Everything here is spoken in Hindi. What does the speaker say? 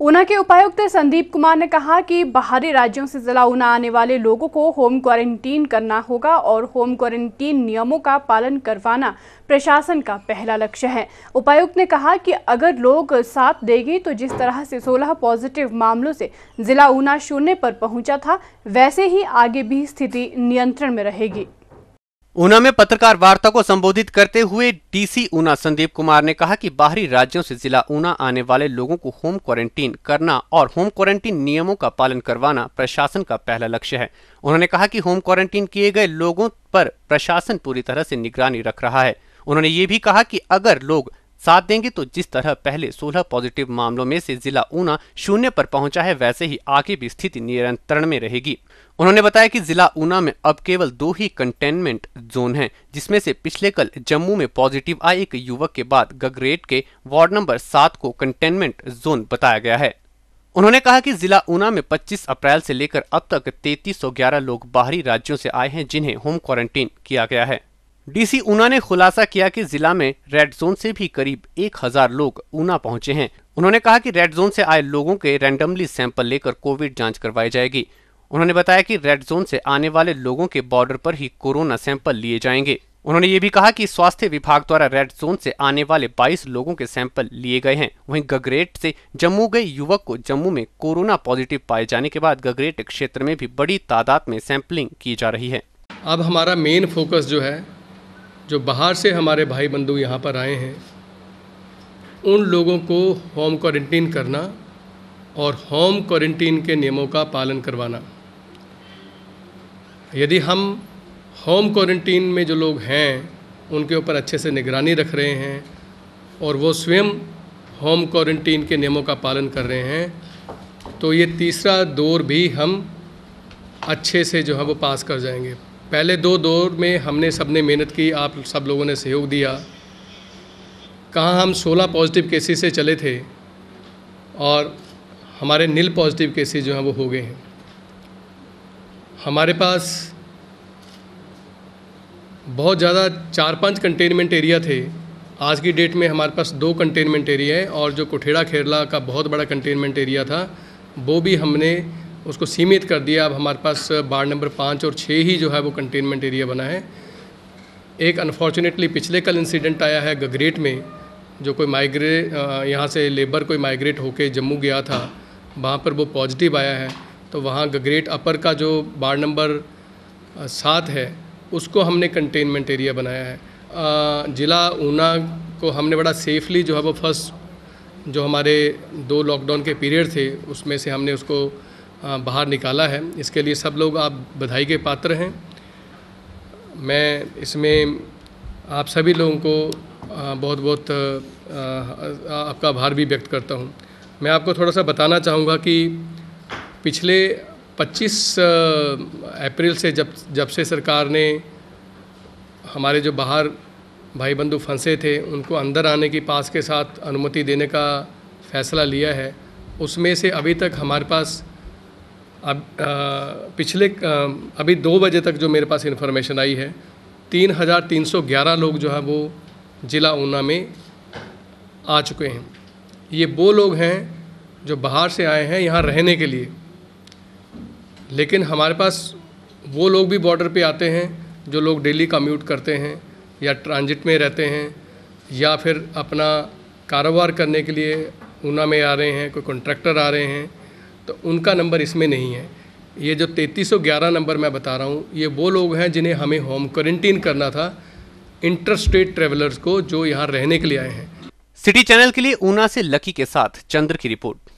ऊना के उपायुक्त संदीप कुमार ने कहा कि बाहरी राज्यों से जिला ऊना आने वाले लोगों को होम क्वारंटीन करना होगा और होम क्वारंटीन नियमों का पालन करवाना प्रशासन का पहला लक्ष्य है उपायुक्त ने कहा कि अगर लोग साथ देंगे तो जिस तरह से 16 पॉजिटिव मामलों से जिला ऊना शून्य पर पहुंचा था वैसे ही आगे भी स्थिति नियंत्रण में रहेगी ऊना में पत्रकार वार्ता को संबोधित करते हुए डीसी ऊना संदीप कुमार ने कहा कि बाहरी राज्यों से जिला ऊना आने वाले लोगों को होम क्वारंटीन करना और होम क्वारंटीन नियमों का पालन करवाना प्रशासन का पहला लक्ष्य है उन्होंने कहा कि होम क्वारंटीन किए गए लोगों पर प्रशासन पूरी तरह से निगरानी रख रहा है उन्होंने ये भी कहा कि अगर लोग साथ देंगे तो जिस तरह पहले 16 पॉजिटिव मामलों में से जिला ऊना शून्य पर पहुंचा है वैसे ही आगे भी स्थिति नियंत्रण में रहेगी उन्होंने बताया कि जिला ऊना में अब केवल दो ही कंटेनमेंट जोन हैं, जिसमें से पिछले कल जम्मू में पॉजिटिव आए एक युवक के बाद गगरेट के वार्ड नंबर सात को कंटेनमेंट जोन बताया गया है उन्होंने कहा कि जिला ऊना में 25 अप्रैल से लेकर अब तक 3311 लोग बाहरी राज्यों से आए हैं जिन्हें होम क्वारंटीन किया गया है डीसी ऊना ने खुलासा किया कि जिला में रेड जोन से भी करीब एक हजार लोग ऊना पहुंचे हैं उन्होंने कहा कि रेड जोन से आए लोगों के रैंडमली सैंपल लेकर कोविड जांच करवाई जाएगी उन्होंने बताया कि रेड जोन से आने वाले लोगों के बॉर्डर पर ही कोरोना सैंपल लिए जाएंगे उन्होंने ये भी कहा कि स्वास्थ्य विभाग द्वारा रेड जोन से आने वाले 22 लोगों के सैंपल लिए गए हैं वहीं गगरेट से जम्मू गए युवक को जम्मू में कोरोना पॉजिटिव पाए जाने के बाद गगरेट क्षेत्र में भी बड़ी तादाद में सैंपलिंग की जा रही है अब हमारा मेन फोकस जो है जो बाहर से हमारे भाई बंधु यहाँ पर आए हैं उन लोगों को होम क्वारंटीन करना और होम क्वारंटीन के नियमों का पालन करवाना यदि हम होम क्वारंटीन में जो लोग हैं उनके ऊपर अच्छे से निगरानी रख रहे हैं और वो स्वयं होम क्वारंटीन के नियमों का पालन कर रहे हैं तो ये तीसरा दौर भी हम अच्छे से जो है वो पास कर जाएंगे पहले दो दौर में हमने सब ने मेहनत की आप सब लोगों ने सहयोग दिया कहाँ हम 16 पॉजिटिव केसेस से चले थे और हमारे नील पॉजिटिव केसेस जो हैं वो हो गए हैं हमारे पास बहुत ज़्यादा चार पांच कंटेनमेंट एरिया थे आज की डेट में हमारे पास दो कंटेनमेंट एरिया हैं और जो कुठेड़ा खेरला का बहुत बड़ा कंटेनमेंट एरिया था वो भी हमने उसको सीमित कर दिया अब हमारे पास वार्ड नंबर पाँच और छः ही जो है वो कंटेनमेंट एरिया बना है एक अनफॉर्चुनेटली पिछले कल इंसिडेंट आया है गगरेट में जो कोई माइग्रे यहाँ से लेबर कोई माइग्रेट होके जम्मू गया था वहाँ पर वो पॉजिटिव आया है तो वहाँ गगरेट अपर का जो वार्ड नंबर सात है उसको हमने कंटेनमेंट एरिया बनाया है ज़िला ऊना को हमने बड़ा सेफली जो है वो फर्स्ट जो हमारे दो लॉकडाउन के पीरियड थे उसमें से हमने उसको बाहर निकाला है इसके लिए सब लोग आप बधाई के पात्र हैं मैं इसमें आप सभी लोगों को बहुत बहुत आपका आभार भी व्यक्त करता हूँ मैं आपको थोड़ा सा बताना चाहूँगा कि पिछले 25 अप्रैल से जब जब से सरकार ने हमारे जो बाहर भाई बंधु फंसे थे उनको अंदर आने की पास के साथ अनुमति देने का फैसला लिया है उसमें से अभी तक हमारे पास अब आ, पिछले आ, अभी दो बजे तक जो मेरे पास इन्फॉर्मेशन आई है तीन हज़ार तीन सौ ग्यारह लोग जो है वो ज़िला ऊना में आ चुके हैं ये वो लोग हैं जो बाहर से आए हैं यहाँ रहने के लिए लेकिन हमारे पास वो लोग भी बॉर्डर पे आते हैं जो लोग डेली कम्यूट करते हैं या ट्रांजिट में रहते हैं या फिर अपना कारोबार करने के लिए ऊना में आ रहे हैं कोई कॉन्ट्रैक्टर आ रहे हैं तो उनका नंबर इसमें नहीं है ये जो 3311 नंबर मैं बता रहा हूँ ये वो लोग हैं जिन्हें हमें होम क्वारंटीन करना था इंटर स्टेट ट्रेवलर्स को जो यहाँ रहने के लिए आए हैं सिटी चैनल के लिए ऊना से लकी के साथ चंद्र की रिपोर्ट